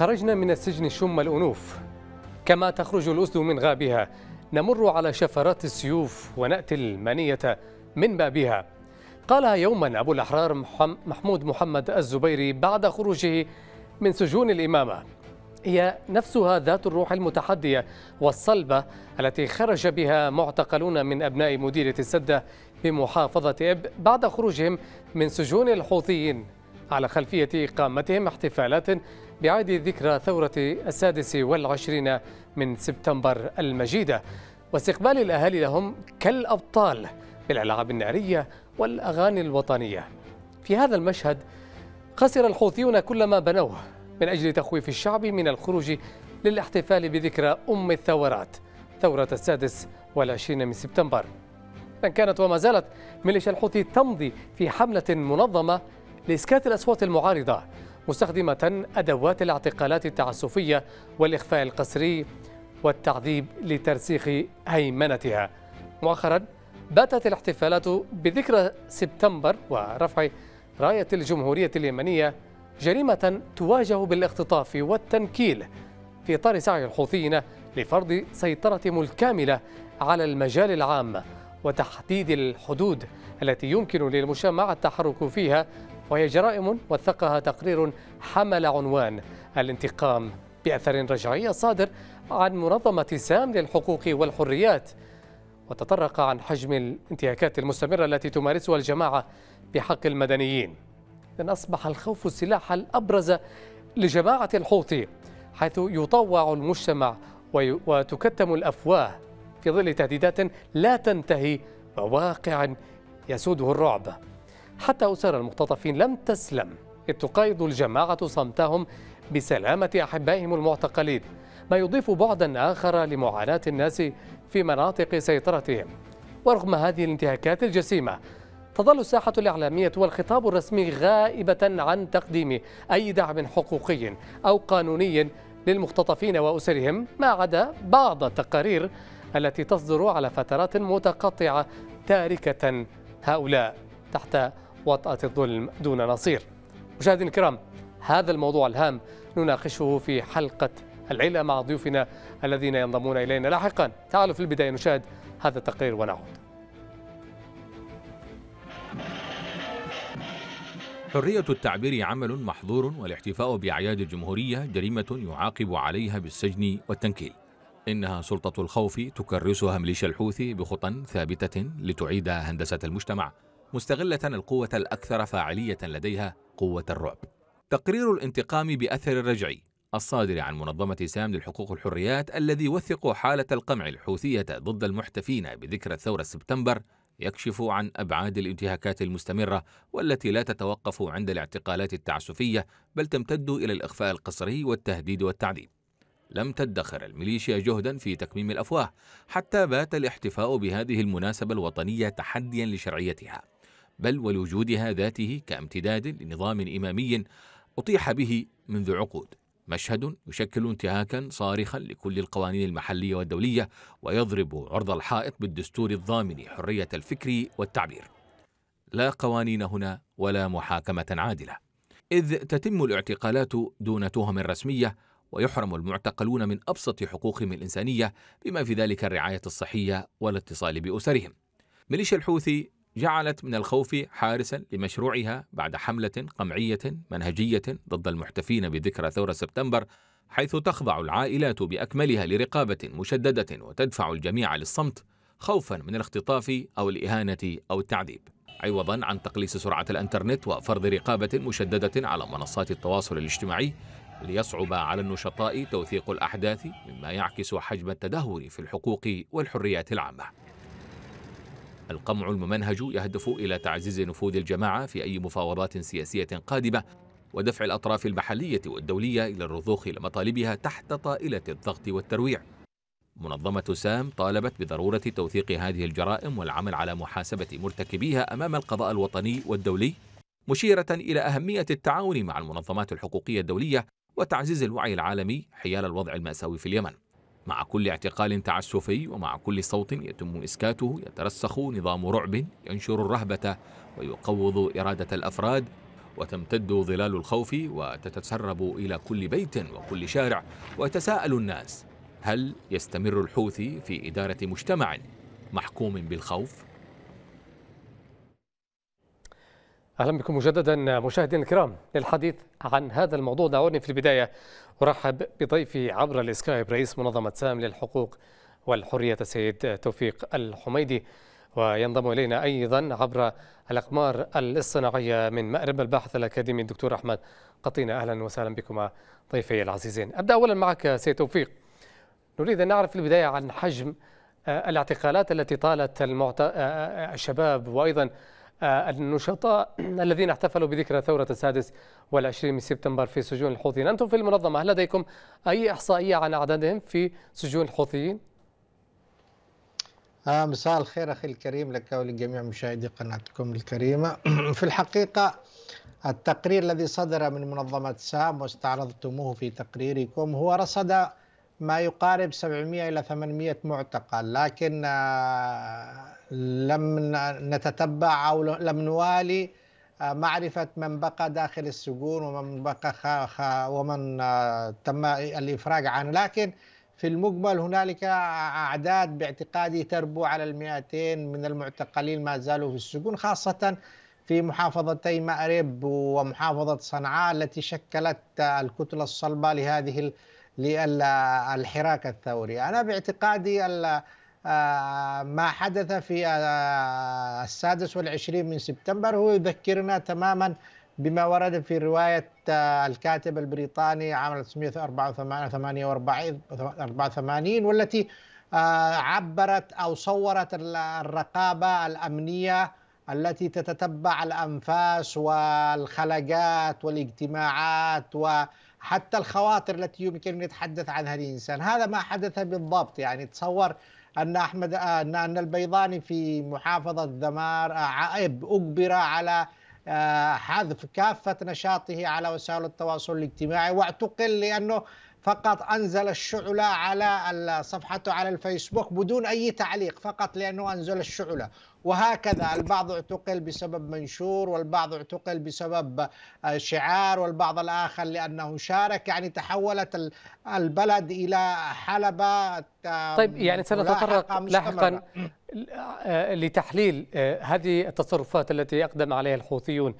خرجنا من السجن شم الأنوف كما تخرج الأسد من غابها نمر على شفرات السيوف ونأتي المنية من بابها قالها يوما أبو الأحرار محمود محمد الزبيري بعد خروجه من سجون الإمامة هي نفسها ذات الروح المتحدية والصلبة التي خرج بها معتقلون من أبناء مديرية السدة بمحافظة إب بعد خروجهم من سجون الحوثيين على خلفية إقامتهم احتفالات بعيد ذكرى ثورة السادس والعشرين من سبتمبر المجيدة واستقبال الأهالي لهم كالأبطال بالألعاب النارية والأغاني الوطنية في هذا المشهد خسر الحوثيون كل ما بنوه من أجل تخويف الشعب من الخروج للاحتفال بذكرى أم الثورات ثورة السادس والعشرين من سبتمبر كانت وما زالت ميليشيا الحوثي تمضي في حملة منظمة لإسكات الأصوات المعارضة مستخدمة أدوات الاعتقالات التعسفية والإخفاء القسري والتعذيب لترسيخ هيمنتها مؤخرا باتت الاحتفالات بذكرى سبتمبر ورفع راية الجمهورية اليمنية جريمة تواجه بالاختطاف والتنكيل في إطار سعي الحوثيين لفرض سيطرتهم الكاملة على المجال العام وتحديد الحدود التي يمكن للمجتمع التحرك فيها وهي جرائم وثقها تقرير حمل عنوان الانتقام بأثر رجعي صادر عن منظمة سام للحقوق والحريات وتطرق عن حجم الانتهاكات المستمرة التي تمارسها الجماعة بحق المدنيين إذن أصبح الخوف السلاح الأبرز لجماعة الحوثي حيث يطوع المجتمع وتكتم الأفواه في ظل تهديدات لا تنتهي وواقع يسوده الرعب حتى أسر المختطفين لم تسلم إذ تقايض الجماعة صمتهم بسلامة أحبائهم المعتقلين ما يضيف بعدا آخر لمعاناة الناس في مناطق سيطرتهم ورغم هذه الانتهاكات الجسيمة تظل الساحة الإعلامية والخطاب الرسمي غائبة عن تقديم أي دعم حقوقي أو قانوني للمختطفين وأسرهم ما عدا بعض التقارير التي تصدر على فترات متقطعة تاركة هؤلاء تحت وطأة الظلم دون نصير مشاهدينا الكرام هذا الموضوع الهام نناقشه في حلقة العلا مع ضيوفنا الذين ينضمون إلينا لاحقا تعالوا في البداية نشاهد هذا التقرير ونعود حرية التعبير عمل محظور والاحتفاء بأعياد الجمهورية جريمة يعاقب عليها بالسجن والتنكيل إنها سلطة الخوف تكرسها مليشيا الحوثي بخطى ثابتة لتعيد هندسة المجتمع مستغلة القوة الأكثر فاعلية لديها قوة الرعب تقرير الانتقام بأثر الرجعي الصادر عن منظمة سام للحقوق والحريات الذي يوثق حالة القمع الحوثية ضد المحتفين بذكرى الثورة سبتمبر يكشف عن أبعاد الانتهاكات المستمرة والتي لا تتوقف عند الاعتقالات التعسفية بل تمتد إلى الإخفاء القسري والتهديد والتعذيب لم تدخر الميليشيا جهدا في تكميم الأفواه حتى بات الاحتفاء بهذه المناسبة الوطنية تحديا لشرعيتها بل ولوجودها ذاته كامتداد لنظام إمامي أطيح به منذ عقود مشهد يشكل انتهاكا صارخا لكل القوانين المحلية والدولية ويضرب عرض الحائط بالدستور الضامن حرية الفكر والتعبير لا قوانين هنا ولا محاكمة عادلة إذ تتم الاعتقالات دون تهم رسمية ويحرم المعتقلون من أبسط حقوقهم الإنسانية بما في ذلك الرعاية الصحية والاتصال بأسرهم ميليشيا الحوثي جعلت من الخوف حارسا لمشروعها بعد حملة قمعية منهجية ضد المحتفين بذكرى ثورة سبتمبر حيث تخضع العائلات بأكملها لرقابة مشددة وتدفع الجميع للصمت خوفا من الاختطاف أو الإهانة أو التعذيب عوضا عن تقليص سرعة الأنترنت وفرض رقابة مشددة على منصات التواصل الاجتماعي ليصعب على النشطاء توثيق الأحداث مما يعكس حجم التدهور في الحقوق والحريات العامة القمع الممنهج يهدف إلى تعزيز نفوذ الجماعة في أي مفاوضات سياسية قادمة ودفع الأطراف المحلية والدولية إلى الرضوخ لمطالبها تحت طائلة الضغط والترويع منظمة سام طالبت بضرورة توثيق هذه الجرائم والعمل على محاسبة مرتكبيها أمام القضاء الوطني والدولي مشيرة إلى أهمية التعاون مع المنظمات الحقوقية الدولية وتعزيز الوعي العالمي حيال الوضع المأساوي في اليمن مع كل اعتقال تعسفي ومع كل صوت يتم إسكاته يترسخ نظام رعب ينشر الرهبة ويقوض إرادة الأفراد وتمتد ظلال الخوف وتتسرب إلى كل بيت وكل شارع ويتساءل الناس هل يستمر الحوثي في إدارة مجتمع محكوم بالخوف؟ أهلا بكم مجددا مشاهدينا الكرام للحديث عن هذا الموضوع دعوني في البداية ارحب بضيفي عبر الاسكايب رئيس منظمة سام للحقوق والحرية السيد توفيق الحميدي وينضم إلينا أيضا عبر الأقمار الاصطناعية من مأرب الباحث الأكاديمي الدكتور أحمد قطينة أهلا وسهلا بكما ضيفي العزيزين أبدأ أولا معك سيد توفيق نريد أن نعرف في البداية عن حجم آه، الاعتقالات التي طالت آه، آه، الشباب وأيضا آه، النشطاء الذين احتفلوا بذكرى ثورة السادس والعشرين من سبتمبر في سجون الحوثيين أنتم في المنظمة هل لديكم أي إحصائية عن أعدادهم في سجون الحوثيين؟ آه مساء الخير أخي الكريم لك ولجميع مشاهدي قناتكم الكريمة في الحقيقة التقرير الذي صدر من منظمة سام واستعرضتموه في تقريركم هو رصد ما يقارب 700 إلى 800 معتقل لكن آه، لم نتتبع أو لم نوالي آه، معرفة من بقى داخل السجون ومن بقى خا ومن آه، تم الإفراج عنه لكن في المجمل هنالك أعداد باعتقادي تربو على المئتين من المعتقلين ما زالوا في السجون خاصة في محافظتي مأرب ومحافظة صنعاء التي شكلت الكتلة الصلبة لهذه للحراك الثوري أنا باعتقادي آه، ما حدث في آه، السادس والعشرين من سبتمبر هو يذكرنا تماما بما ورد في رواية آه، الكاتب البريطاني عام 1984 والتي عبرت أو صورت الرقابة الأمنية التي تتتبع الأنفاس والخلقات والاجتماعات و حتى الخواطر التي يمكن ان يتحدث عنها الانسان هذا ما حدث بالضبط يعني تصور ان احمد ان ان البيضاني في محافظه ذمار آه، اجبر على آه، حذف كافه نشاطه على وسائل التواصل الاجتماعي واعتقل لانه فقط أنزل الشعلة على صفحته على الفيسبوك بدون أي تعليق فقط لأنه أنزل الشعلة وهكذا البعض اعتقل بسبب منشور والبعض اعتقل بسبب آه، شعار والبعض الآخر لأنه شارك يعني تحولت البلد إلى حلبة طيب يعني سنتطرق لاحقا آه، لتحليل آه، هذه التصرفات التي أقدم عليها الحوثيون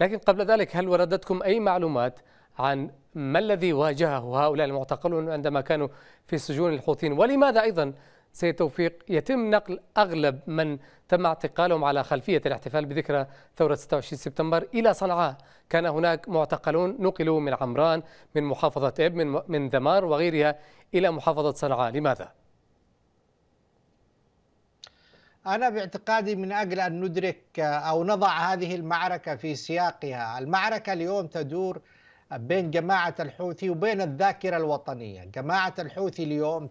لكن قبل ذلك هل وردتكم أي معلومات عن ما الذي واجهه هؤلاء المعتقلون عندما كانوا في سجون الحوثيين ولماذا أيضا سيد توفيق يتم نقل أغلب من تم اعتقالهم على خلفية الاحتفال بذكرى ثورة 26 سبتمبر إلى صنعاء كان هناك معتقلون نقلوا من عمران من محافظة إب من, من ذمار وغيرها إلى محافظة صنعاء لماذا؟ أنا باعتقادي من أجل أن ندرك أو نضع هذه المعركة في سياقها المعركة اليوم تدور بين جماعة الحوثي وبين الذاكرة الوطنية جماعة الحوثي اليوم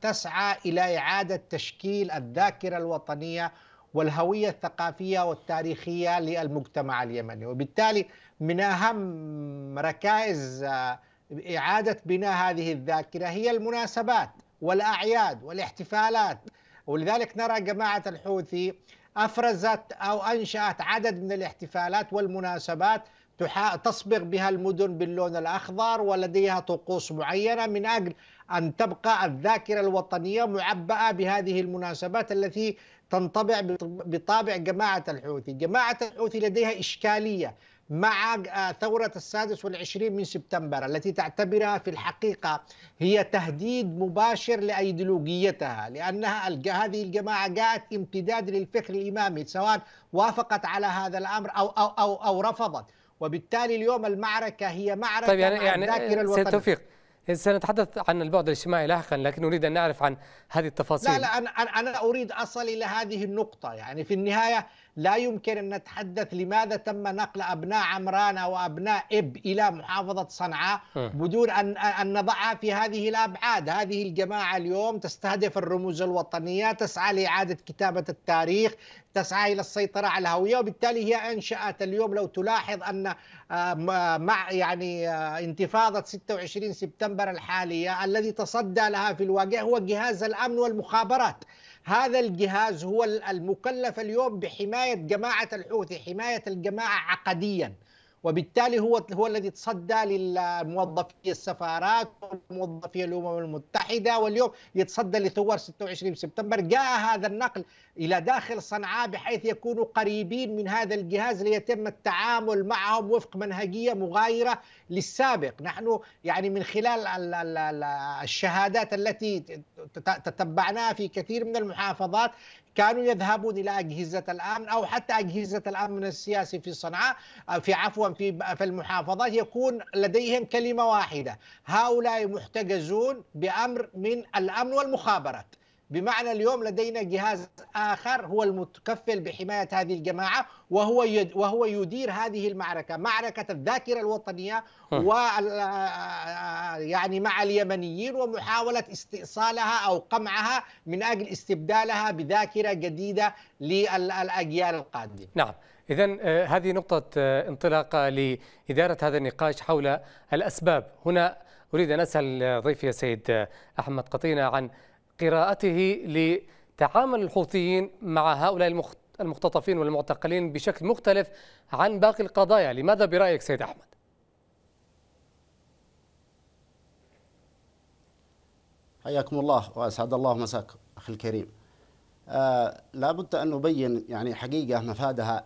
تسعى إلى إعادة تشكيل الذاكرة الوطنية والهوية الثقافية والتاريخية للمجتمع اليمني وبالتالي من أهم ركائز آه، إعادة بناء هذه الذاكرة هي المناسبات والأعياد والاحتفالات ولذلك نرى جماعة الحوثي أفرزت أو أنشأت عدد من الاحتفالات والمناسبات تصبغ بها المدن باللون الأخضر ولديها طقوس معينة من أجل أن تبقى الذاكرة الوطنية معبأة بهذه المناسبات التي تنطبع بطابع جماعة الحوثي جماعة الحوثي لديها إشكالية مع آه، ثورة السادس والعشرين من سبتمبر التي تعتبرها في الحقيقة هي تهديد مباشر لأيديولوجيتها لأنها هذه الجماعة جاءت امتداد للفكر الإمامي سواء وافقت على هذا الأمر أو, أو, أو, أو رفضت وبالتالي اليوم المعركة هي معركة طيب يعني يعني الذاكرة إيه، الوطنية توفيق إيه، سنتحدث عن البعد الاجتماعي لاحقا لكن نريد ان نعرف عن هذه التفاصيل لا لا انا انا اريد اصل الى هذه النقطة يعني في النهاية لا يمكن أن نتحدث لماذا تم نقل أبناء عمران أو أبناء إب إلى محافظة صنعاء بدون أن أن نضعها في هذه الأبعاد هذه الجماعة اليوم تستهدف الرموز الوطنية تسعى لإعادة كتابة التاريخ تسعى إلى السيطرة على الهوية وبالتالي هي أنشأت اليوم لو تلاحظ أن آه، مع يعني آه، انتفاضة 26 سبتمبر الحالية الذي تصدى لها في الواقع هو جهاز الأمن والمخابرات هذا الجهاز هو المكلف اليوم بحماية جماعة الحوثي حماية الجماعة عقديا وبالتالي هو هو الذي تصدى للموظفي السفارات وموظفي الامم المتحده واليوم يتصدى لثوار 26 سبتمبر جاء هذا النقل الى داخل صنعاء بحيث يكونوا قريبين من هذا الجهاز ليتم التعامل معهم وفق منهجيه مغايره للسابق نحن يعني من خلال الشهادات التي تتبعناها في كثير من المحافظات كانوا يذهبون الى اجهزه الامن او حتى اجهزه الامن السياسي في صنعاء آه، في عفوا في في المحافظه يكون لديهم كلمه واحده هؤلاء محتجزون بامر من الامن والمخابرات بمعنى اليوم لدينا جهاز آخر هو المتكفل بحماية هذه الجماعة وهو وهو يدير هذه المعركة معركة الذاكرة الوطنية و يعني مع اليمنيين ومحاولة استئصالها أو قمعها من أجل استبدالها بذاكرة جديدة للأجيال القادمة نعم إذا آه، هذه نقطة آه، انطلاق لإدارة هذا النقاش حول الأسباب هنا أريد أن أسأل آه، ضيفي السيد أحمد قطينة عن قراءته لتعامل الحوثيين مع هؤلاء المختطفين والمعتقلين بشكل مختلف عن باقي القضايا لماذا برأيك سيد أحمد؟ حياكم الله وأسعد الله مساك أخي الكريم آه لابد أن نبين يعني حقيقة مفادها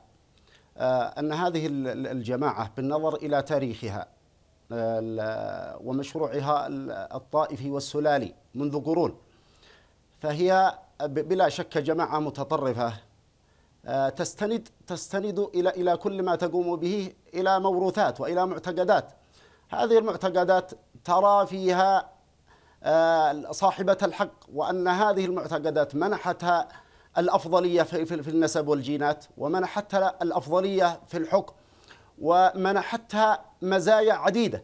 آه أن هذه الجماعة بالنظر إلى تاريخها آه، ومشروعها الطائفي والسلالي منذ قرون فهي بلا شك جماعة متطرفة آه، تستند تستند إلى إلى كل ما تقوم به إلى موروثات وإلى معتقدات هذه المعتقدات ترى فيها آه، صاحبة الحق وأن هذه المعتقدات منحتها الأفضلية في النسب والجينات ومنحتها الأفضلية في الحكم ومنحتها مزايا عديدة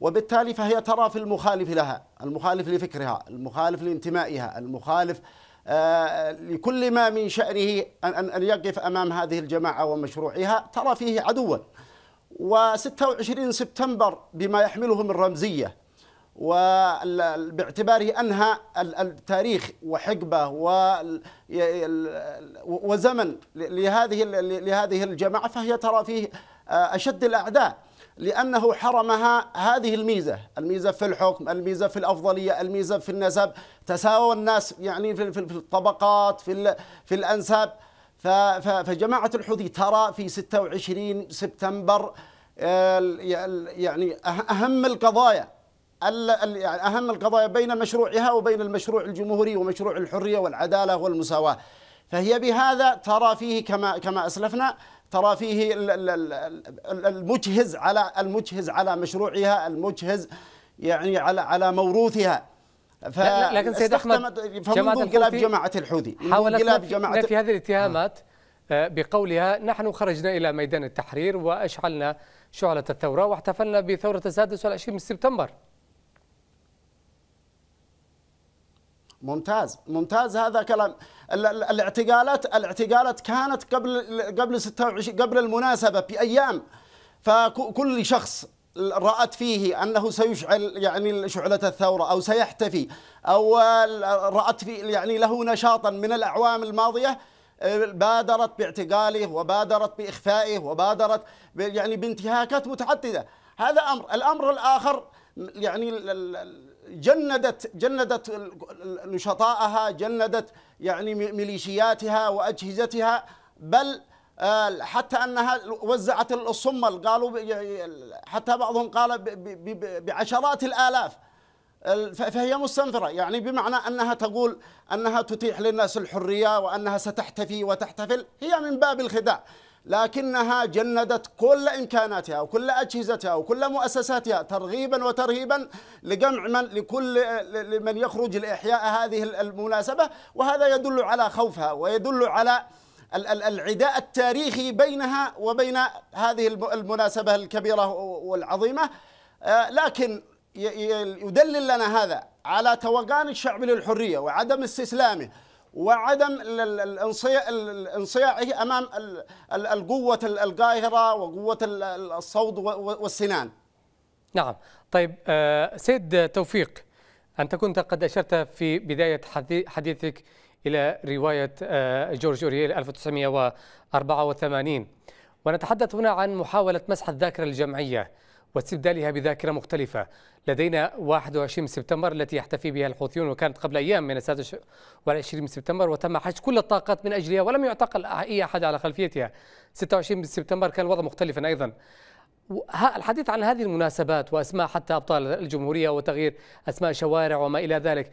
وبالتالي فهي ترى في المخالف لها المخالف لفكرها المخالف لانتمائها المخالف آه، لكل ما من شأنه أن يقف أمام هذه الجماعة ومشروعها ترى فيه عدوا و26 سبتمبر بما يحمله من رمزية وباعتباره أنهى التاريخ وحقبة وزمن لهذه لهذه الجماعة فهي ترى فيه آه، أشد الأعداء لأنه حرمها هذه الميزة الميزة في الحكم الميزة في الأفضلية الميزة في النسب تساوى الناس يعني في, في الطبقات في, في الأنساب فجماعة الحوثي ترى في 26 سبتمبر يعني أه، أهم القضايا يعني أهم القضايا بين مشروعها وبين المشروع الجمهوري ومشروع الحرية والعدالة والمساواة فهي بهذا ترى فيه كما كما أسلفنا ترى فيه المجهز على المجهز على مشروعها المجهز يعني على على موروثها ف... لكن سيد احمد جماعه انقلاب جماعه الحوثي حاولت جماعة في هذه الاتهامات آه، بقولها نحن خرجنا الى ميدان التحرير واشعلنا شعله الثوره واحتفلنا بثوره السادس والعشرين من سبتمبر ممتاز ممتاز هذا كلام الاعتقالات الاعتقالات كانت قبل قبل 26 قبل المناسبه بايام فكل شخص رأت فيه أنه سيشعل يعني شعلة الثورة أو سيحتفي أو رأت في يعني له نشاطا من الأعوام الماضية آه، بادرت باعتقاله وبادرت بإخفائه وبادرت يعني بانتهاكات متعددة هذا أمر الأمر الآخر يعني جندت جندت نشطائها جندت يعني ميليشياتها واجهزتها بل آه، حتى انها وزعت الصمل قالوا حتى بعضهم قال بعشرات الالاف فهي مستنفره يعني بمعنى انها تقول انها تتيح للناس الحريه وانها ستحتفي وتحتفل هي من باب الخداع لكنها جندت كل إمكاناتها وكل أجهزتها وكل مؤسساتها ترغيبا وترهيبا لجمع من لكل من يخرج لإحياء هذه المناسبة وهذا يدل على خوفها ويدل على العداء التاريخي بينها وبين هذه المناسبة الكبيرة والعظيمة آه، لكن يدلل لنا هذا على توغان الشعب للحرية وعدم استسلامه وعدم انصياعه امام القوه القاهره وقوه الصوت والسنان. نعم، طيب آه، سيد توفيق انت كنت قد اشرت في بدايه حديثك الى روايه آه، جورج اورييل 1984 ونتحدث هنا عن محاوله مسح الذاكره الجمعيه. واستبدالها بذاكرة مختلفة لدينا 21 سبتمبر التي يحتفي بها الحوثيون وكانت قبل أيام من 26 سبتمبر وتم حج كل الطاقات من أجلها ولم يعتقل أي أحد على خلفيتها 26 سبتمبر كان الوضع مختلفا أيضا الحديث عن هذه المناسبات وأسماء حتى أبطال الجمهورية وتغيير أسماء شوارع وما إلى ذلك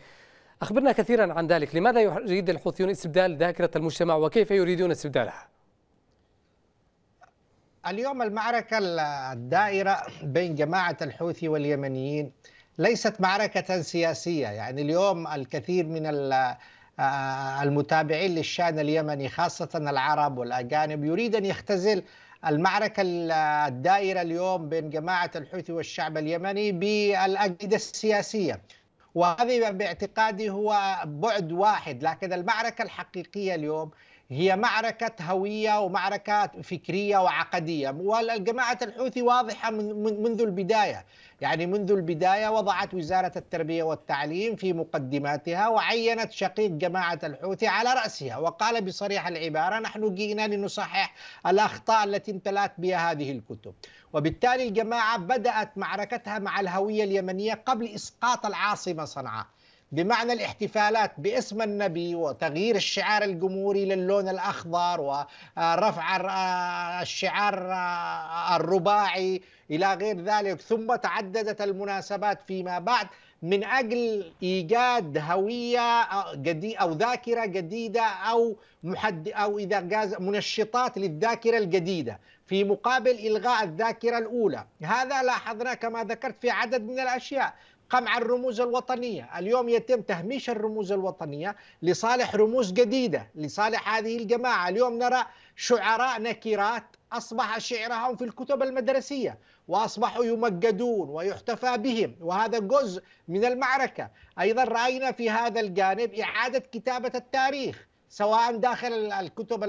أخبرنا كثيرا عن ذلك لماذا يريد الحوثيون استبدال ذاكرة المجتمع وكيف يريدون استبدالها؟ اليوم المعركة الدائرة بين جماعة الحوثي واليمنيين ليست معركة سياسية يعني اليوم الكثير من آه، المتابعين للشأن اليمني خاصة العرب والأجانب يريد أن يختزل المعركة الدائرة اليوم بين جماعة الحوثي والشعب اليمني بالأجندة السياسية وهذا باعتقادي هو بعد واحد لكن المعركة الحقيقية اليوم هي معركة هوية ومعركة فكرية وعقدية والجماعة الحوثي واضحة منذ البداية يعني منذ البداية وضعت وزارة التربية والتعليم في مقدماتها وعينت شقيق جماعة الحوثي على رأسها وقال بصريح العبارة نحن جئنا لنصحح الأخطاء التي امتلأت بها هذه الكتب وبالتالي الجماعة بدأت معركتها مع الهوية اليمنية قبل إسقاط العاصمة صنعاء بمعنى الاحتفالات باسم النبي وتغيير الشعار الجمهوري للون الأخضر ورفع آه، الشعار آه، الرباعي إلى غير ذلك ثم تعددت المناسبات فيما بعد من أجل إيجاد هوية آه، أو ذاكرة جديدة أو محد أو إذا جاز منشطات للذاكرة الجديدة في مقابل إلغاء الذاكرة الأولى هذا لاحظنا كما ذكرت في عدد من الأشياء قمع الرموز الوطنية اليوم يتم تهميش الرموز الوطنية لصالح رموز جديدة لصالح هذه الجماعة اليوم نرى شعراء نكرات أصبح شعرهم في الكتب المدرسية وأصبحوا يمجدون ويحتفى بهم وهذا جزء من المعركة أيضا رأينا في هذا الجانب إعادة كتابة التاريخ سواء داخل الكتب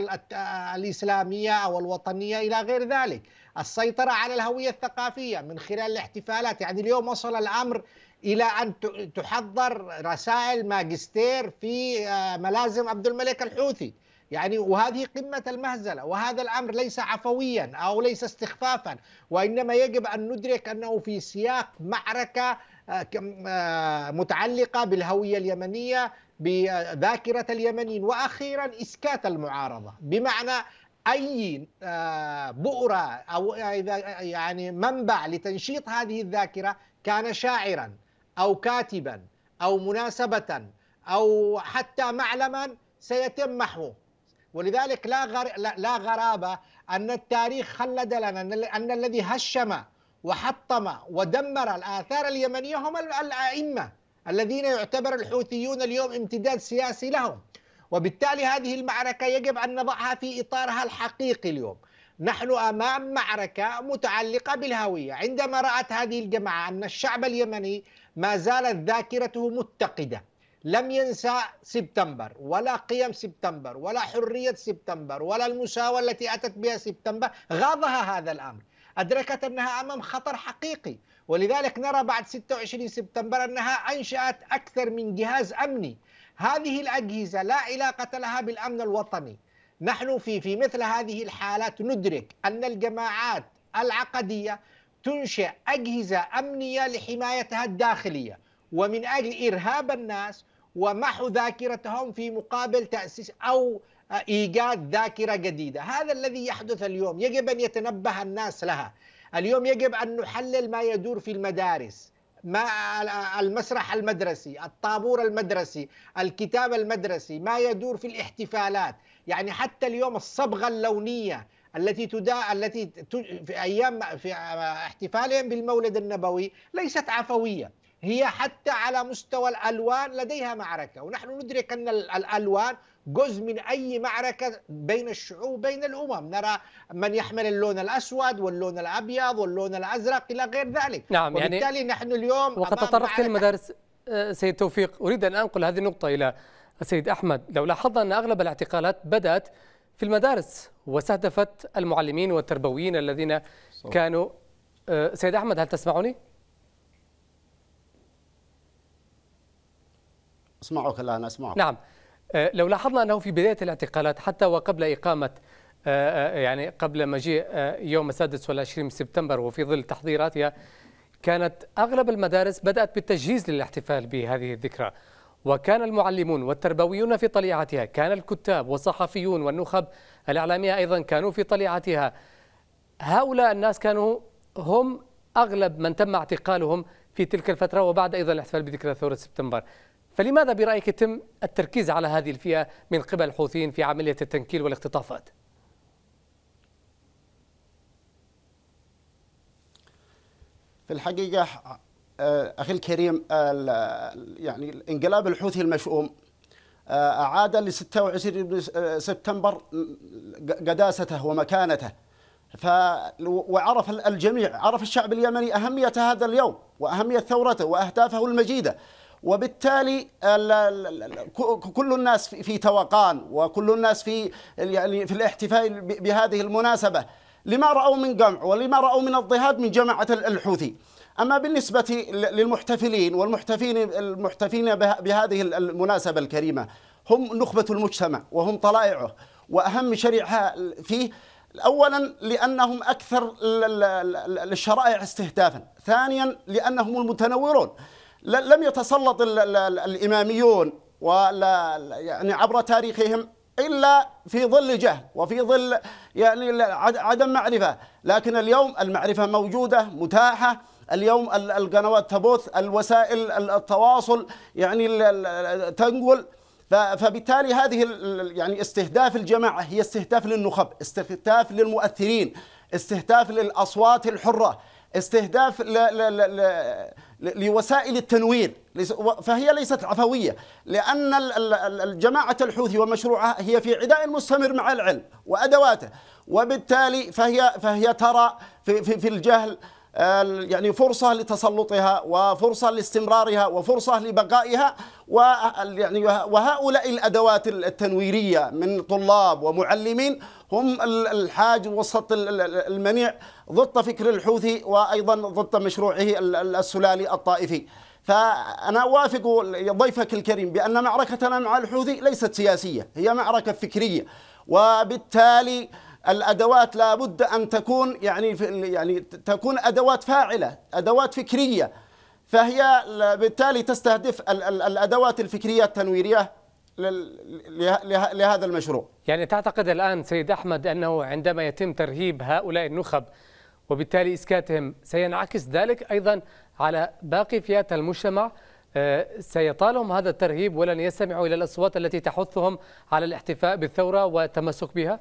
الإسلامية أو الوطنية إلى غير ذلك السيطرة على الهوية الثقافية من خلال الاحتفالات يعني اليوم وصل الأمر الى ان تحضر رسائل ماجستير في آه، ملازم عبد الملك الحوثي يعني وهذه قمة المهزلة وهذا الأمر ليس عفويا أو ليس استخفافا وإنما يجب أن ندرك أنه في سياق معركة آه، آه، متعلقة بالهوية اليمنية بذاكرة اليمنيين وأخيرا إسكات المعارضة بمعنى أي بؤرة أو يعني منبع لتنشيط هذه الذاكرة كان شاعرا أو كاتبا أو مناسبة أو حتى معلما سيتم محوه ولذلك لا, غر... لا غرابة أن التاريخ خلد لنا أن الذي هشم وحطم ودمر الآثار اليمنية هم الأئمة الذين يعتبر الحوثيون اليوم امتداد سياسي لهم وبالتالي هذه المعركة يجب أن نضعها في إطارها الحقيقي اليوم نحن امام معركه متعلقه بالهويه، عندما رات هذه الجماعه ان الشعب اليمني ما زالت ذاكرته متقده، لم ينسى سبتمبر ولا قيم سبتمبر ولا حريه سبتمبر ولا المساواه التي اتت بها سبتمبر، غاضها هذا الامر، ادركت انها امام خطر حقيقي، ولذلك نرى بعد 26 سبتمبر انها انشات اكثر من جهاز امني، هذه الاجهزه لا علاقه لها بالامن الوطني. نحن في في مثل هذه الحالات ندرك أن الجماعات العقدية تنشئ أجهزة أمنية لحمايتها الداخلية ومن أجل إرهاب الناس ومحو ذاكرتهم في مقابل تأسيس أو إيجاد ذاكرة جديدة هذا الذي يحدث اليوم يجب أن يتنبه الناس لها اليوم يجب أن نحلل ما يدور في المدارس ما المسرح المدرسي الطابور المدرسي الكتاب المدرسي ما يدور في الاحتفالات يعني حتى اليوم الصبغه اللونيه التي تدا التي في ايام في احتفالهم بالمولد النبوي ليست عفويه هي حتى على مستوى الالوان لديها معركه ونحن ندرك ان الالوان جزء من اي معركه بين الشعوب بين الامم نرى من يحمل اللون الاسود واللون الابيض واللون الازرق الى غير ذلك نعم يعني وبالتالي يعني نحن اليوم وقد تطرقت المدارس آه، سيد توفيق اريد ان انقل هذه النقطه الى السيد أحمد لو لاحظنا أن أغلب الاعتقالات بدأت في المدارس واستهدفت المعلمين والتربويين الذين كانوا آه، سيد أحمد هل تسمعني؟ أسمعك الآن أسمعك نعم آه، لو لاحظنا أنه في بداية الاعتقالات حتى وقبل إقامة آه، يعني قبل مجيء يوم السادس والعشرين من سبتمبر وفي ظل تحضيراتها كانت أغلب المدارس بدأت بالتجهيز للاحتفال بهذه الذكرى وكان المعلمون والتربويون في طليعتها كان الكتاب والصحفيون والنخب الإعلامية أيضا كانوا في طليعتها هؤلاء الناس كانوا هم أغلب من تم اعتقالهم في تلك الفترة وبعد أيضا الاحتفال بذكرى ثورة سبتمبر فلماذا برأيك تم التركيز على هذه الفئة من قبل الحوثيين في عملية التنكيل والاختطافات؟ في الحقيقة آه، اخي الكريم آه، يعني الانقلاب الحوثي المشؤوم آه، اعاد ل 26 سبتمبر قداسته ومكانته ف وعرف الجميع عرف الشعب اليمني اهميه هذا اليوم واهميه ثورته واهدافه المجيده وبالتالي كل الناس في توقان وكل الناس في يعني في الاحتفاء بهذه المناسبه لما راوا من قمع ولما راوا من اضطهاد من جماعه الحوثي أما بالنسبة للمحتفلين والمحتفين المحتفين بهذه المناسبة الكريمة هم نخبة المجتمع وهم طلائعه وأهم شريعة فيه أولا لأنهم أكثر الشرائع استهدافا ثانيا لأنهم المتنورون لم يتسلط الإماميون ولا يعني عبر تاريخهم الا في ظل جهل وفي ظل يعني عدم معرفه، لكن اليوم المعرفه موجوده متاحه اليوم القنوات تبث الوسائل التواصل يعني تنقل فبالتالي هذه يعني استهداف الجماعة هي استهداف للنخب استهداف للمؤثرين استهداف للأصوات الحرة استهداف ل ل ل لوسائل التنوير فهي ليست عفوية لأن الجماعة الحوثي ومشروعها هي في عداء مستمر مع العلم وأدواته وبالتالي فهي, فهي ترى في, في, في الجهل يعني فرصة لتسلطها وفرصة لاستمرارها وفرصة لبقائها يعني وهؤلاء الأدوات التنويرية من طلاب ومعلمين هم الحاج وسط المنيع ضد فكر الحوثي وأيضا ضد مشروعه السلالي الطائفي فأنا أوافق ضيفك الكريم بأن معركتنا مع الحوثي ليست سياسية هي معركة فكرية وبالتالي الادوات لابد ان تكون يعني يعني تكون ادوات فاعله ادوات فكريه فهي بالتالي تستهدف الادوات الفكريه التنويريه لهذا المشروع يعني تعتقد الان سيد احمد انه عندما يتم ترهيب هؤلاء النخب وبالتالي اسكاتهم سينعكس ذلك ايضا على باقي فئات المجتمع آه، سيطالهم هذا الترهيب ولن يستمعوا الى الاصوات التي تحثهم على الاحتفاء بالثوره والتمسك بها؟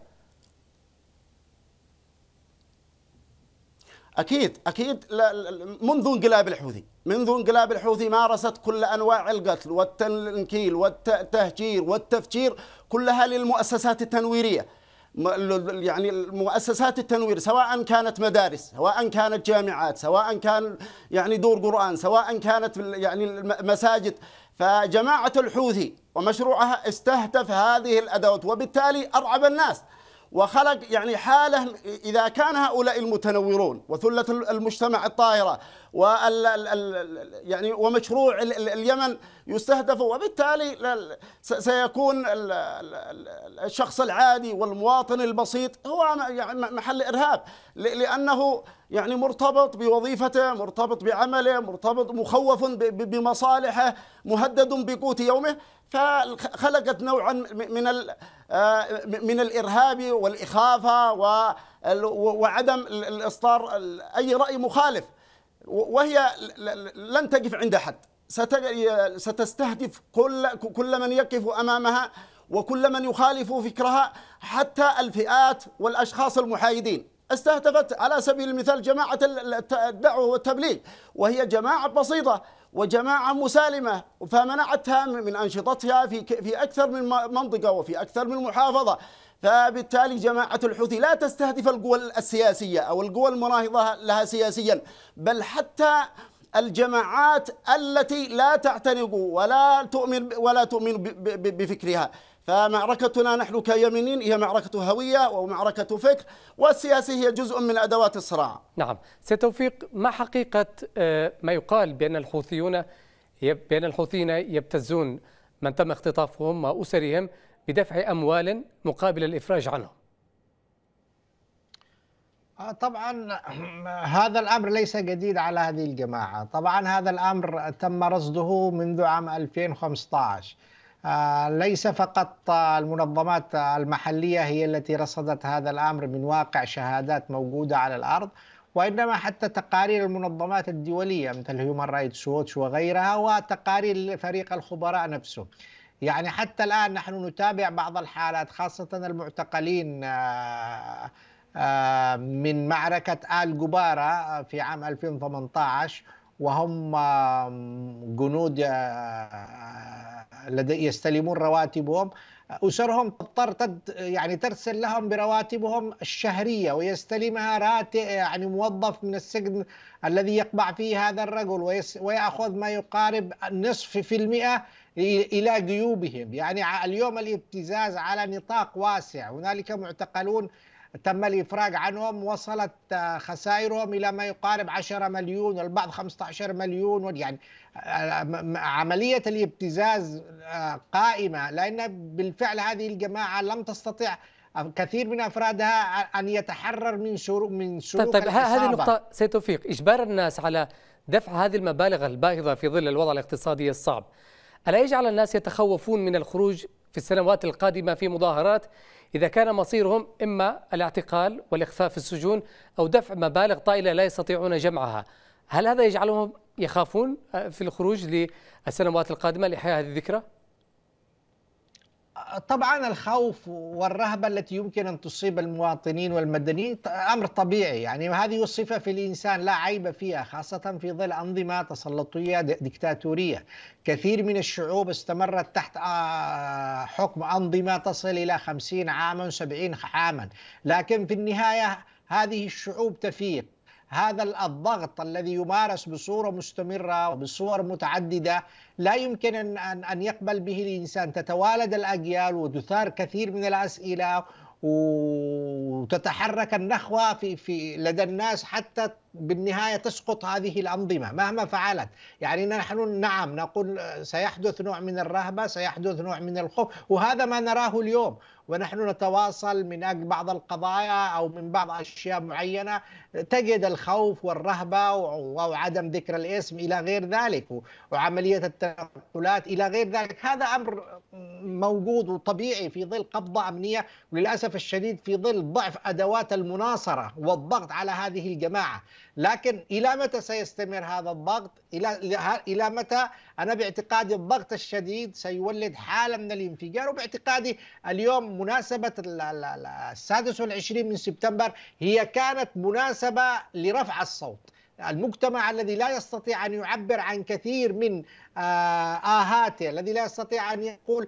أكيد أكيد منذ انقلاب الحوثي منذ انقلاب الحوثي مارست كل أنواع القتل والتنكيل والتهجير والتفجير كلها للمؤسسات التنويرية يعني المؤسسات التنوير سواء كانت مدارس سواء كانت جامعات سواء كان يعني دور قرآن سواء كانت يعني المساجد فجماعة الحوثي ومشروعها استهدف هذه الأدوات وبالتالي أرعب الناس وخلق يعني حاله اذا كان هؤلاء المتنورون وثله المجتمع الطاهره وال يعني ومشروع اليمن يستهدف وبالتالي سيكون الشخص العادي والمواطن البسيط هو يعني محل ارهاب لانه يعني مرتبط بوظيفته مرتبط بعمله مرتبط مخوف بمصالحه مهدد بقوت يومه فخلقت نوعا من آه، من الارهاب والاخافه وعدم الاصدار اي راي مخالف وهي لن تقف عند حد ستستهدف كل كل من يقف امامها وكل من يخالف فكرها حتى الفئات والاشخاص المحايدين استهدفت على سبيل المثال جماعة الدعوة والتبليغ وهي جماعة بسيطة وجماعة مسالمة فمنعتها من أنشطتها في في أكثر من منطقة وفي أكثر من محافظة فبالتالي جماعة الحوثي لا تستهدف القوى السياسية أو القوى المناهضة لها سياسيا بل حتى الجماعات التي لا تعتنق ولا تؤمن ولا تؤمن بفكرها فمعركتنا نحن كيمينين هي معركة هوية ومعركة فكر والسياسة هي جزء من أدوات الصراع نعم ستوفيق ما حقيقة آه، ما يقال بأن الحوثيون بأن الحوثيين يبتزون من تم اختطافهم وأسرهم بدفع أموال مقابل الإفراج عنهم آه، طبعا هذا الامر ليس جديد على هذه الجماعه، طبعا هذا الامر تم رصده منذ عام 2015 آه، ليس فقط المنظمات المحلية هي التي رصدت هذا الأمر من واقع شهادات موجودة على الأرض وإنما حتى تقارير المنظمات الدولية مثل هيومان رايتس ووتش وغيرها وتقارير فريق الخبراء نفسه يعني حتى الآن نحن نتابع بعض الحالات خاصة المعتقلين آه، آه، من معركة آل جبارة في عام 2018 وهم جنود آه، يستلمون رواتبهم أسرهم تضطر يعني ترسل لهم برواتبهم الشهرية ويستلمها راتب يعني موظف من السجن الذي يقبع فيه هذا الرجل ويأخذ ما يقارب نصف في المئة إلى جيوبهم يعني اليوم الابتزاز على نطاق واسع هنالك معتقلون تم الإفراج عنهم وصلت آه، خسائرهم إلى ما يقارب 10 مليون والبعض 15 مليون يعني آه، آه، عملية الابتزاز قائمة لأن بالفعل هذه الجماعة لم تستطع كثير من افرادها ان يتحرر من شروق من شروق طيب, طيب هذه النقطه سيد توفيق اجبار الناس على دفع هذه المبالغ الباهظه في ظل الوضع الاقتصادي الصعب الا يجعل الناس يتخوفون من الخروج في السنوات القادمه في مظاهرات إذا كان مصيرهم إما الاعتقال والإخفاء في السجون أو دفع مبالغ طائلة لا يستطيعون جمعها هل هذا يجعلهم يخافون آه، في الخروج للسنوات القادمة لإحياء هذه الذكرى؟ طبعا الخوف والرهبة التي يمكن أن تصيب المواطنين والمدنيين أمر طبيعي يعني هذه صفة في الإنسان لا عيب فيها خاصة في ظل أنظمة تسلطية ديكتاتورية كثير من الشعوب استمرت تحت آه، حكم أنظمة تصل إلى خمسين عاما سبعين عاما لكن في النهاية هذه الشعوب تفيق هذا الضغط الذي يمارس بصورة مستمرة وبصور متعددة لا يمكن أن, أن يقبل به الإنسان تتوالد الأجيال وتثار كثير من الأسئلة وتتحرك النخوة في, في لدى الناس حتى بالنهاية تسقط هذه الأنظمة مهما فعلت يعني نحن نعم نقول سيحدث نوع من الرهبة سيحدث نوع من الخوف وهذا ما نراه اليوم ونحن نتواصل من أجل بعض القضايا أو من بعض أشياء معينة تجد الخوف والرهبة وعدم ذكر الاسم إلى غير ذلك وعملية التنقلات إلى غير ذلك هذا أمر موجود وطبيعي في ظل قبضة أمنية وللأسف الشديد في ظل ضعف أدوات المناصرة والضغط على هذه الجماعة لكن إلى متى سيستمر هذا الضغط إلى, إلى متى أنا باعتقادي الضغط الشديد سيولد حالة من الانفجار وباعتقادي اليوم مناسبة السادس والعشرين من سبتمبر هي كانت مناسبة لرفع الصوت المجتمع الذي لا يستطيع أن يعبر عن كثير من آه، آهاته الذي لا يستطيع أن يقول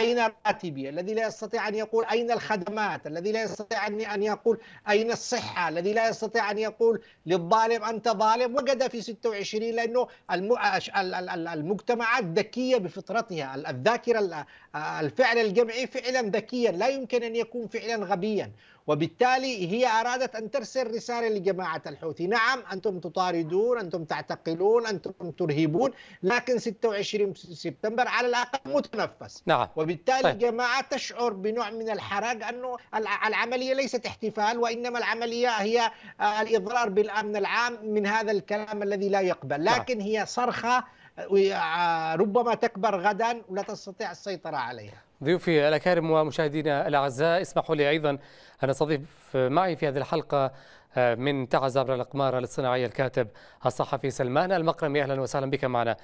أين راتبي الذي لا يستطيع أن يقول أين الخدمات الذي لا يستطيع أن يقول أين الصحة الذي لا يستطيع أن يقول للظالم أنت ظالم وجد في 26 لأنه المجتمعات ذكية بفطرتها الذاكرة الفعل الجمعي فعلا ذكيا لا يمكن أن يكون فعلا غبيا وبالتالي هي أرادت أن ترسل رسالة لجماعة الحوثي نعم أنتم تطاردون أنتم تعتقلون أنتم ترهبون لكن 26 سبتمبر على الأقل متنفس نعم. وبالتالي طيب. جماعة تشعر بنوع من الحرج أنه العملية ليست احتفال وإنما العملية هي آه، الإضرار بالأمن العام من هذا الكلام الذي لا يقبل نعم. لكن نعم. هي صرخة آه، ربما تكبر غدا ولا تستطيع السيطرة عليها ضيوفي الأكارم ومشاهدينا الأعزاء اسمحوا لي أيضا أن أستضيف معي في هذه الحلقة آه، من تعز عبر الأقمار الاصطناعية الكاتب الصحفي سلمان المقرمي أهلا وسهلا بك معنا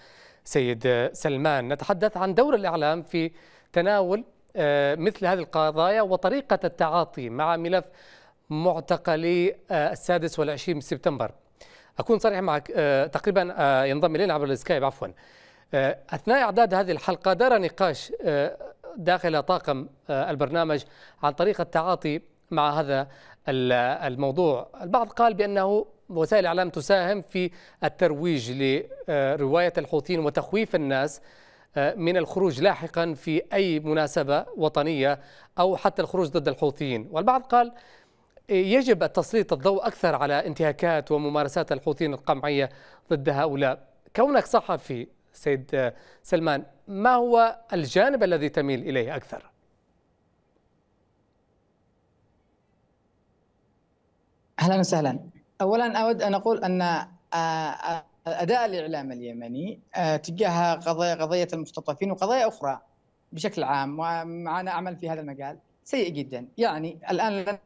سيد سلمان نتحدث عن دور الإعلام في تناول آه، مثل هذه القضايا وطريقة التعاطي مع ملف معتقلي آه، السادس والعشرين من سبتمبر أكون صريح معك تقريبا ينضم إلينا عبر السكايب عفوا أثناء إعداد هذه الحلقة دار نقاش داخل طاقم آه، البرنامج عن طريق التعاطي مع هذا الموضوع البعض قال بأنه وسائل الإعلام تساهم في الترويج لرواية الحوثيين وتخويف الناس آه، من الخروج لاحقا في أي مناسبة وطنية أو حتى الخروج ضد الحوثيين والبعض قال يجب التسليط الضوء أكثر على انتهاكات وممارسات الحوثيين القمعية ضد هؤلاء كونك صحفي سيد سلمان ما هو الجانب الذي تميل إليه أكثر؟ أهلا وسهلا أولا أود أن أقول أن آه، أداء الإعلام اليمني آه، تجاه قضايا قضية المختطفين وقضايا أخرى بشكل عام وأنا أعمل في هذا المجال سيء جدا يعني الآن لنا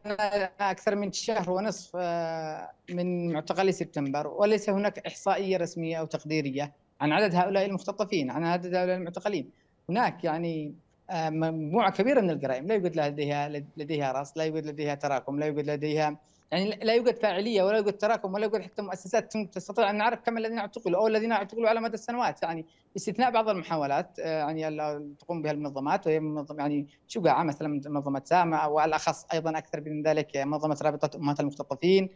أكثر من شهر ونصف آه، من معتقلي سبتمبر وليس هناك إحصائية رسمية أو تقديرية عن عدد هؤلاء المختطفين عن عدد هؤلاء المعتقلين هناك يعني آه، مجموعه كبيره من الجرائم لا يوجد لديها لديها راس لا يوجد لديها تراكم لا يوجد لديها يعني لا يوجد فاعليه ولا يوجد تراكم ولا يوجد حتى مؤسسات تستطيع ان نعرف كم الذين اعتقلوا او الذين اعتقلوا على مدى السنوات يعني باستثناء بعض المحاولات آه، يعني تقوم بها المنظمات وهي منظمة يعني شجاعه مثلا منظمه سامه والاخص ايضا اكثر من ذلك منظمه رابطه امهات المختطفين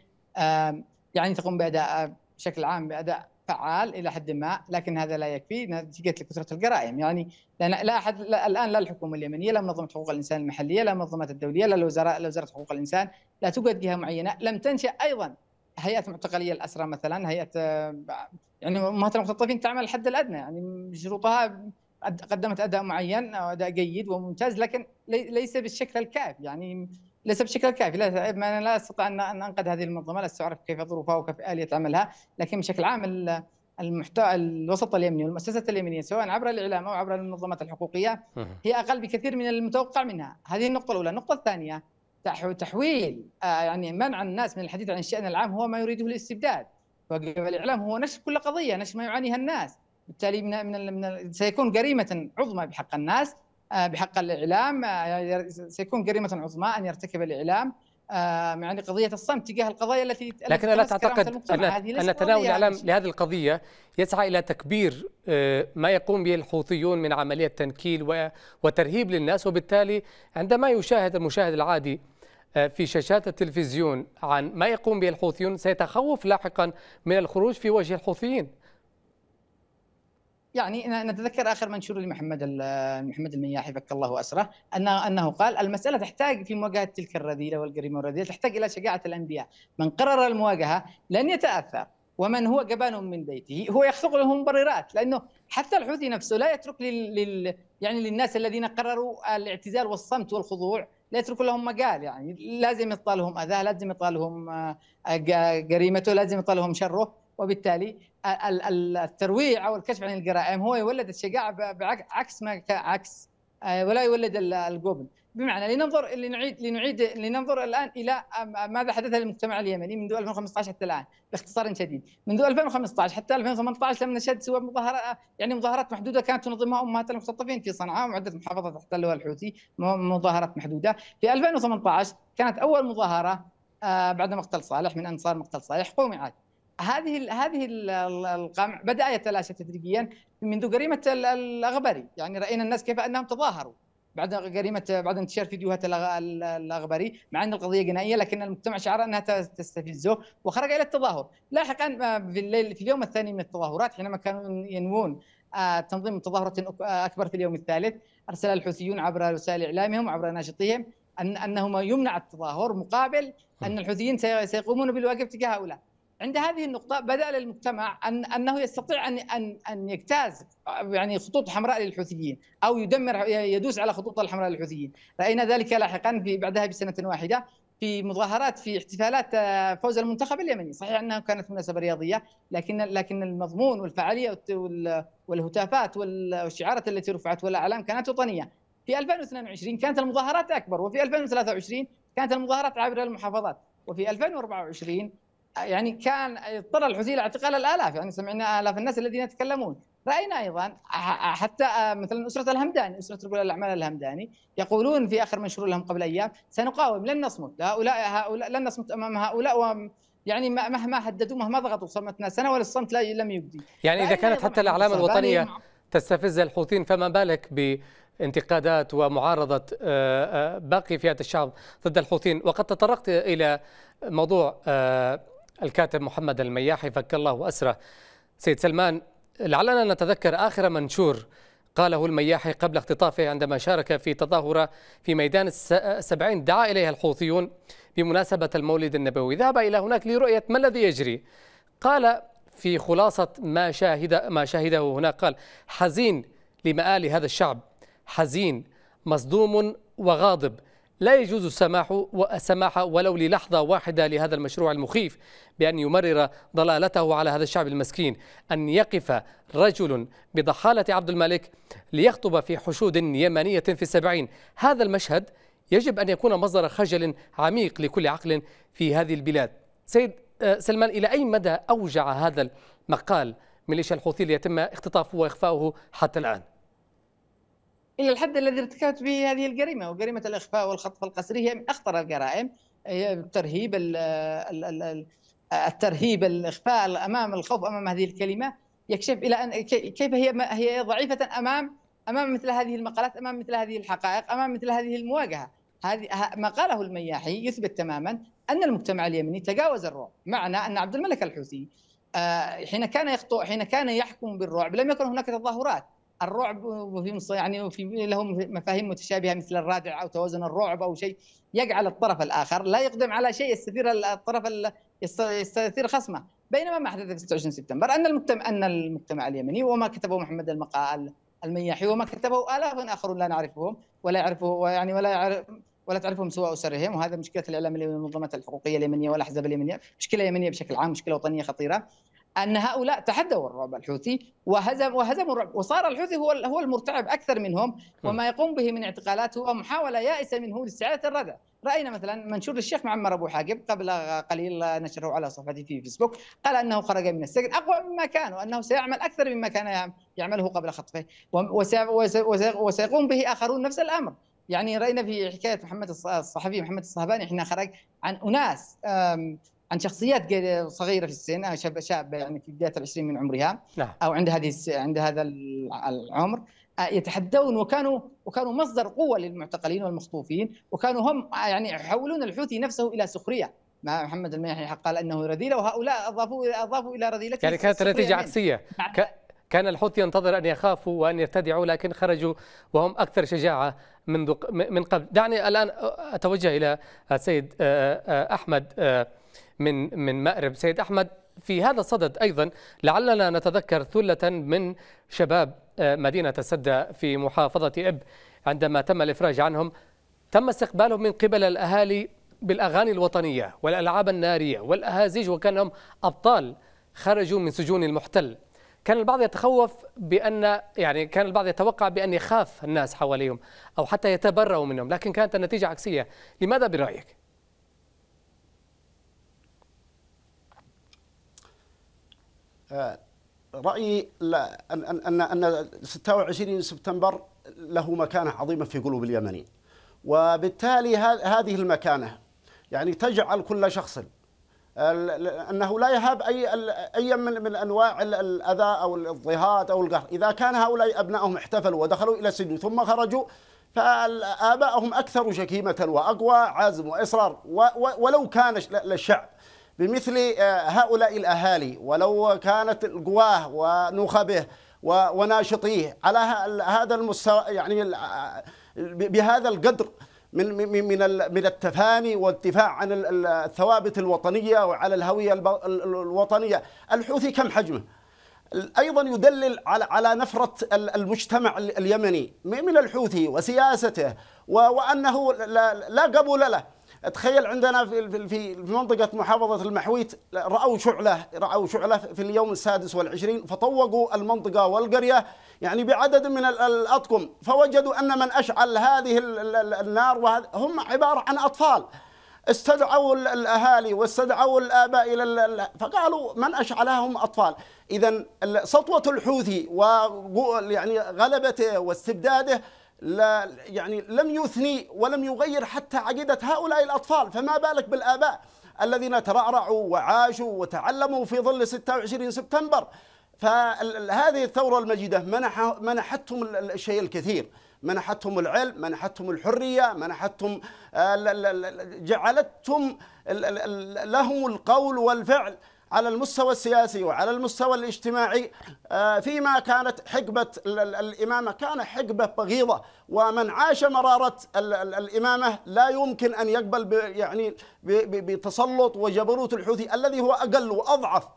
يعني تقوم باداء بشكل عام باداء فعال الى حد ما لكن هذا لا يكفي نتيجه لكثره الجرائم يعني لا احد لا الان لا الحكومه اليمنيه لا منظمه حقوق الانسان المحليه لا المنظمات الدوليه لا الوزاره لا وزاره حقوق الانسان لا توجد جهه معينه لم تنشا ايضا هيئه معتقليه الاسرى مثلا هيئه يعني امهات المختطفين تعمل الحد الادنى يعني شروطها قدمت اداء معين اداء جيد وممتاز لكن ليس بالشكل الكافي يعني ليس بشكل كافي لا انا لا استطيع ان انقد هذه المنظمه لا استعرف كيف ظروفها وكيف اليه عملها لكن بشكل عام المحتوى الوسط اليمني والمؤسسات اليمنيه سواء عبر الاعلام او عبر المنظمات الحقوقيه هي اقل بكثير من المتوقع منها هذه النقطه الاولى النقطه الثانيه تحويل آه، يعني منع الناس من الحديث عن الشان العام هو ما يريده الاستبداد والاعلام هو نشر كل قضيه نشر ما يعانيها الناس بالتالي من من سيكون جريمه عظمى بحق الناس آه، بحق الإعلام آه، سيكون جريمة عظمى أن يرتكب الإعلام آه، يعني قضية الصمت تجاه القضايا التي لكن لا تعتقد أن تناول يعني الإعلام لهذه القضية يسعى إلى تكبير ما يقوم به الحوثيون من عملية تنكيل وترهيب للناس وبالتالي عندما يشاهد المشاهد العادي في شاشات التلفزيون عن ما يقوم به الحوثيون سيتخوف لاحقا من الخروج في وجه الحوثيين يعني نتذكر اخر منشور لمحمد محمد المياحي فك الله اسره انه انه قال المساله تحتاج في مواجهه تلك الرذيله والجريمه والرذيله تحتاج الى شجاعه الانبياء، من قرر المواجهه لن يتاثر ومن هو جبان من بيته هو يخلق له مبررات لانه حتى الحوثي نفسه لا يترك لل, لل يعني للناس الذين قرروا الاعتزال والصمت والخضوع لا يترك لهم مجال يعني لازم يطالهم اذاه لازم يطالهم آه، آه، جريمته لازم يطالهم شره وبالتالي الترويع او الكشف عن الجرائم هو يولد الشجاعه بعكس ما عكس آه، ولا يولد الجبن بمعنى لننظر لنعيد لنعيد لننظر الان الى ماذا حدث للمجتمع اليمني منذ 2015 حتى الان باختصار شديد منذ 2015 حتى 2018 لم نشهد سوى مظاهرات آه، يعني مظاهرات محدوده كانت تنظمها امهات المختطفين في صنعاء وعده محافظات احتلوها الحوثي مظاهرات محدوده في 2018 كانت اول مظاهره آه، بعد مقتل صالح من انصار مقتل صالح قومي عاد هذه هذه القمع بدا يتلاشى تدريجيا منذ جريمه الاغبري يعني راينا الناس كيف انهم تظاهروا بعد جريمه بعد انتشار فيديوهات الاغبري مع ان القضيه جنائيه لكن المجتمع شعر انها تستفزه وخرج الى التظاهر لاحقا آه، في الليل في اليوم الثاني من التظاهرات حينما كانوا ينوون آه، تنظيم تظاهره اكبر في اليوم الثالث ارسل الحوثيون عبر وسائل اعلامهم عبر ناشطيهم ان انهما يمنع التظاهر مقابل ان الحوثيين سيقومون بالواجب تجاه هؤلاء عند هذه النقطة بدأ للمجتمع أن أنه يستطيع أن أن أن يجتاز يعني خطوط حمراء للحوثيين أو يدمر يدوس على خطوط الحمراء للحوثيين، رأينا ذلك لاحقا في بعدها بسنة واحدة في مظاهرات في احتفالات آه، فوز المنتخب اليمني، صحيح انها كانت مناسبه رياضيه لكن لكن المضمون والفعاليه والهتافات والشعارات التي رفعت والاعلام كانت وطنيه. في 2022 كانت المظاهرات اكبر وفي 2023 كانت المظاهرات عبر المحافظات وفي 2024 يعني كان اضطر الحوثيين لاعتقال الالاف يعني سمعنا الاف الناس الذين يتكلمون راينا ايضا حتى آه، مثلا اسره الهمداني اسره رجل الاعمال الهمداني يقولون في اخر منشور لهم قبل ايام سنقاوم لن نصمت هؤلاء هؤلاء لن نصمت امام هؤلاء و يعني مهما هددوا مهما ضغطوا صمتنا سنه وللصمت لم يبدي يعني اذا كانت حتى الاعلام الوطنيه تستفز الحوثيين فما بالك ب انتقادات ومعارضة آه، آه، باقي فئات الشعب ضد الحوثيين وقد تطرقت إلى موضوع الكاتب محمد المياحي فك الله أسره سيد سلمان لعلنا نتذكر آخر منشور قاله المياحي قبل اختطافه عندما شارك في تظاهرة في ميدان السبعين دعا إليها الحوثيون بمناسبة المولد النبوي ذهب إلى هناك لرؤية ما الذي يجري قال في خلاصة ما شاهد ما شاهده هناك قال حزين لمآل هذا الشعب حزين مصدوم وغاضب لا يجوز السماح والسماح ولو للحظة واحدة لهذا المشروع المخيف بأن يمرر ضلالته على هذا الشعب المسكين أن يقف رجل بضحالة عبد الملك ليخطب في حشود يمنية في السبعين هذا المشهد يجب أن يكون مصدر خجل عميق لكل عقل في هذه البلاد سيد آه، سلمان إلى أي مدى أوجع هذا المقال ميليشيا الحوثي ليتم اختطافه وإخفاؤه حتى الآن الى الحد الذي ارتكبت به هذه الجريمه وجريمه الاخفاء والخطف القسري هي من اخطر الجرائم هي ترهيب الترهيب الاخفاء امام الخوف امام هذه الكلمه يكشف الى ان كيف هي هي ضعيفه امام امام مثل هذه المقالات امام مثل هذه الحقائق امام مثل هذه المواجهه هذه ما قاله المياحي يثبت تماما ان المجتمع اليمني تجاوز الرعب معنى ان عبد الملك الحوثي آه، حين كان يخطو حين كان يحكم بالرعب لم يكن هناك تظاهرات الرعب وفي يعني وفي لهم مفاهيم متشابهه مثل الرادع او توازن الرعب او شيء يجعل الطرف الاخر لا يقدم على شيء يستثير الطرف يستثير خصمه بينما ما حدث في 26 سبتمبر ان المجتمع ان المجتمع اليمني وما كتبه محمد المقال المياحي وما كتبه الاف اخرون لا نعرفهم ولا يعرفه يعني ولا يعرف ولا تعرفهم سوى اسرهم وهذا مشكله الاعلام اليمني والمنظمات الحقوقيه اليمنيه والاحزاب اليمنيه، مشكله يمنيه بشكل عام، مشكله وطنيه خطيره، ان هؤلاء تحدوا الرعب الحوثي وهزم وهزموا الرعب وصار الحوثي هو هو المرتعب اكثر منهم وما يقوم به من اعتقالات هو محاوله يائسه منه لاستعاده الردع راينا مثلا منشور الشيخ معمر ابو حاجب قبل قليل نشره على صفحته في فيسبوك قال انه خرج من السجن اقوى مما كان وانه سيعمل اكثر مما كان يعمله قبل خطفه وسيقوم به اخرون نفس الامر يعني راينا في حكايه محمد الصحفي محمد الصهباني حين خرج عن اناس عن شخصيات صغيره في السن شاب شاب يعني في بدايه العشرين من عمرها نعم. او عند هذه عند هذا العمر يتحدون وكانوا وكانوا مصدر قوه للمعتقلين والمخطوفين وكانوا هم يعني يحولون الحوثي نفسه الى سخريه مع محمد الميحي قال انه رذيله وهؤلاء اضافوا اضافوا الى رذيلته يعني كانت نتيجه عكسيه ك... كان الحوثي ينتظر ان يخافوا وان يرتدعوا لكن خرجوا وهم اكثر شجاعه منذ من قبل دعني الان اتوجه الى السيد احمد من من مأرب سيد أحمد في هذا الصدد أيضا لعلنا نتذكر ثلة من شباب آه، مدينة السدة في محافظة إب عندما تم الإفراج عنهم تم استقبالهم من قبل الأهالي بالأغاني الوطنية والألعاب النارية والأهازيج وكانهم أبطال خرجوا من سجون المحتل كان البعض يتخوف بأن يعني كان البعض يتوقع بأن يخاف الناس حواليهم أو حتى يتبرأوا منهم لكن كانت النتيجة عكسية لماذا برأيك؟ رأيي أن أن 26 سبتمبر له مكانة عظيمة في قلوب اليمنيين وبالتالي هذه المكانة يعني تجعل كل شخص أنه لا يهاب أي أي من من أنواع الأذى أو الاضطهاد أو القهر إذا كان هؤلاء أبنائهم احتفلوا ودخلوا إلى السجن ثم خرجوا فابائهم أكثر شكيمة وأقوى عزم وإصرار ولو كان للشعب بمثل آه، هؤلاء الأهالي ولو كانت القواه ونخبه وناشطيه على هذا المستوى يعني آه، بهذا القدر من من من التفاني والدفاع عن الثوابت الوطنيه وعلى الهويه الوطنيه، الحوثي كم حجمه؟ ايضا يدلل على على نفره المجتمع اليمني من الحوثي وسياسته وانه لا قبول له تخيل عندنا في في منطقه محافظه المحويت راوا شعله راوا شعله في اليوم السادس والعشرين فطوقوا المنطقه والقريه يعني بعدد من الاطقم فوجدوا ان من اشعل هذه النار هم عباره عن اطفال استدعوا الاهالي واستدعوا الاباء الى فقالوا من اشعلهم اطفال اذا سطوه الحوثي و يعني غلبته واستبداده لا يعني لم يثني ولم يغير حتى عقيدة هؤلاء الأطفال فما بالك بالآباء الذين ترعرعوا وعاشوا وتعلموا في ظل 26 سبتمبر فهذه الثورة المجيدة منح منحتهم الشيء الكثير منحتهم العلم منحتهم الحرية منحتهم آه، جعلتهم لهم القول والفعل على المستوى السياسي وعلى المستوى الاجتماعي آه، فيما كانت حقبة الإمامة كان حقبة بغيضة ومن عاش مرارة الإمامة لا يمكن أن يقبل يعني بتسلط وجبروت الحوثي الذي هو أقل وأضعف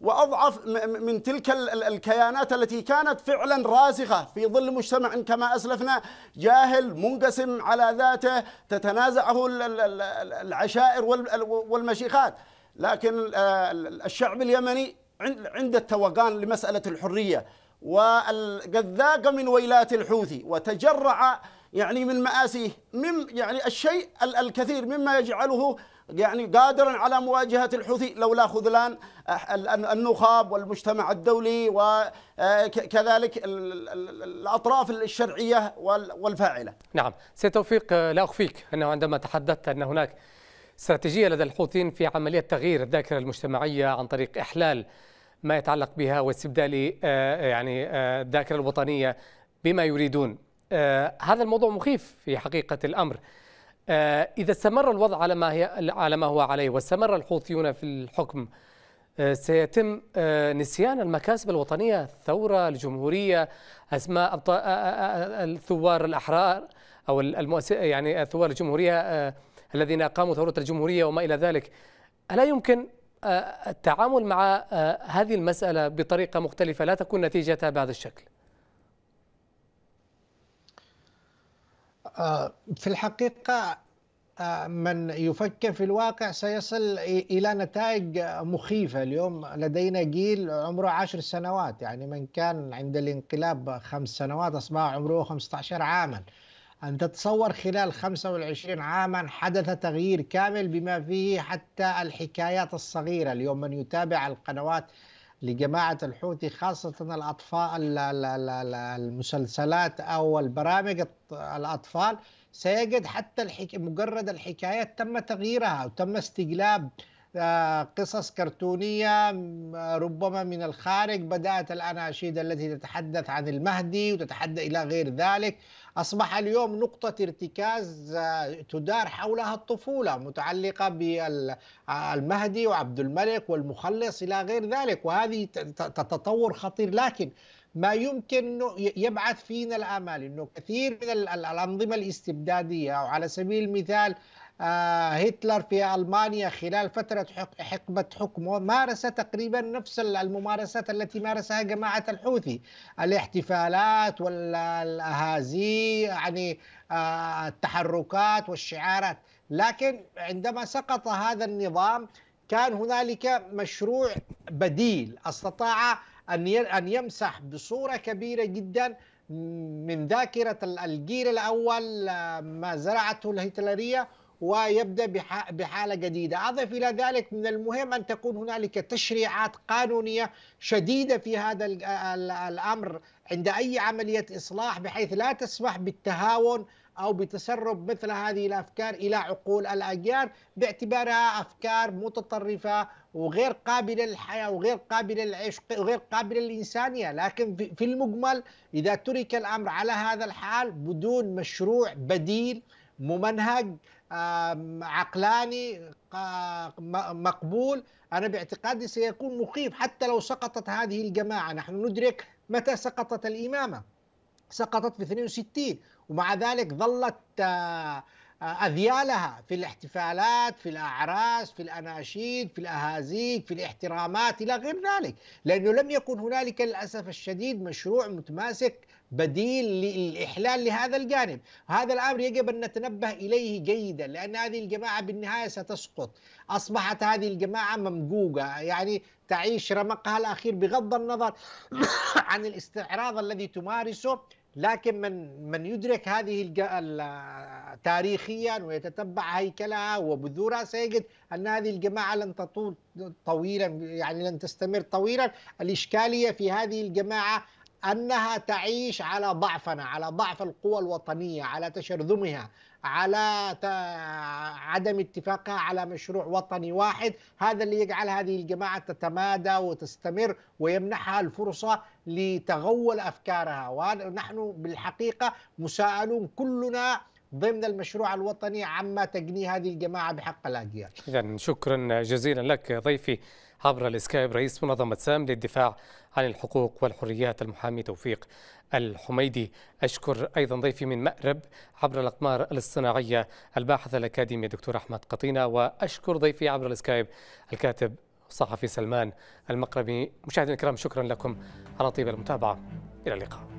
واضعف من تلك الكيانات التي كانت فعلا راسخه في ظل مجتمع كما اسلفنا جاهل منقسم على ذاته تتنازعه العشائر والمشيخات لكن الشعب اليمني عند التوغان لمسألة الحرية وقد ذاق من ويلات الحوثي وتجرع يعني من مآسيه من يعني الشيء الكثير مما يجعله يعني قادرا على مواجهة الحوثي لولا خذلان النخاب والمجتمع الدولي وكذلك آه، الأطراف الشرعية والفاعلة نعم سيتوفيق توفيق آه، لا أخفيك أنه عندما تحدثت أن هناك استراتيجية لدى الحوثيين في عملية تغيير الذاكرة المجتمعية عن طريق إحلال ما يتعلق بها واستبدال آه، يعني آه، الذاكرة الوطنية بما يريدون آه، هذا الموضوع مخيف في حقيقة الأمر إذا استمر الوضع على ما هي على ما هو عليه واستمر الحوثيون في الحكم سيتم نسيان المكاسب الوطنية الثورة الجمهورية أسماء الثوار الأحرار أو المؤسسه يعني الثوار الجمهورية الذين قاموا ثورة الجمهورية وما إلى ذلك ألا يمكن آه، التعامل مع آه، هذه المسألة بطريقة مختلفة لا تكون نتيجتها بهذا الشكل آه، في الحقيقة من يفكر في الواقع سيصل إلى نتائج مخيفة اليوم لدينا جيل عمره عشر سنوات يعني من كان عند الانقلاب خمس سنوات أصبح عمره 15 عاما أن تتصور خلال 25 عاما حدث تغيير كامل بما فيه حتى الحكايات الصغيرة اليوم من يتابع القنوات لجماعة الحوثي خاصة الأطفال المسلسلات أو البرامج الأطفال سيجد حتى الحك... مجرد الحكايات تم تغييرها وتم استجلاب آه، قصص كرتونية ربما من الخارج بدأت الأناشيد التي تتحدث عن المهدي وتتحدث إلى غير ذلك أصبح اليوم نقطة ارتكاز آه، تدار حولها الطفولة متعلقة بالمهدي آه، وعبد الملك والمخلص إلى غير ذلك وهذه تطور خطير لكن ما يمكن يبعث فينا الامال انه كثير من الانظمه الاستبداديه وعلى سبيل المثال آه، هتلر في ألمانيا خلال فترة حقبة حكمه مارس تقريبا نفس الممارسات التي مارسها جماعة الحوثي الاحتفالات والأهازي يعني آه، التحركات والشعارات لكن عندما سقط هذا النظام كان هنالك مشروع بديل استطاع أن يمسح بصورة كبيرة جدا من ذاكرة الجيل الأول آه، ما زرعته الهتلرية ويبدأ بحالة جديدة أضف إلى ذلك من المهم أن تكون هنالك تشريعات قانونية شديدة في هذا الأمر عند أي عملية إصلاح بحيث لا تسمح بالتهاون أو بتسرب مثل هذه الأفكار إلى عقول الأجيال باعتبارها أفكار متطرفة وغير قابلة للحياة وغير قابلة للعيش وغير قابلة للإنسانية لكن في المجمل إذا ترك الأمر على هذا الحال بدون مشروع بديل ممنهج عقلاني مقبول أنا باعتقادي سيكون مخيف حتى لو سقطت هذه الجماعة نحن ندرك متى سقطت الإمامة سقطت في 62 ومع ذلك ظلت أذيالها في الاحتفالات في الأعراس في الأناشيد في الأهازيج في الاحترامات إلى غير ذلك لأنه لم يكن هنالك للأسف الشديد مشروع متماسك بديل للإحلال لهذا الجانب هذا الأمر يجب أن نتنبه إليه جيدا لأن هذه الجماعة بالنهاية ستسقط أصبحت هذه الجماعة ممجوجة يعني تعيش رمقها الأخير بغض النظر عن الاستعراض الذي تمارسه لكن من من يدرك هذه تاريخيا ويتتبع هيكلها وبذورها سيجد ان هذه الجماعه لن تطول طويلا يعني لن تستمر طويلا الاشكاليه في هذه الجماعه أنها تعيش على ضعفنا على ضعف القوى الوطنية على تشرذمها على عدم اتفاقها على مشروع وطني واحد هذا اللي يجعل هذه الجماعة تتمادى وتستمر ويمنحها الفرصة لتغول أفكارها ونحن بالحقيقة مساءلون كلنا ضمن المشروع الوطني عما تجني هذه الجماعة بحق الأجيال إذا شكرا جزيلا لك ضيفي عبر الاسكايب رئيس منظمه سام للدفاع عن الحقوق والحريات المحامي توفيق الحميدي أشكر أيضا ضيفي من مأرب عبر الأقمار الاصطناعية الباحث الأكاديمي الدكتور أحمد قطينة وأشكر ضيفي عبر السكايب الكاتب الصحفي سلمان المقربي مشاهدينا الكرام شكرا لكم على طيب المتابعة إلى اللقاء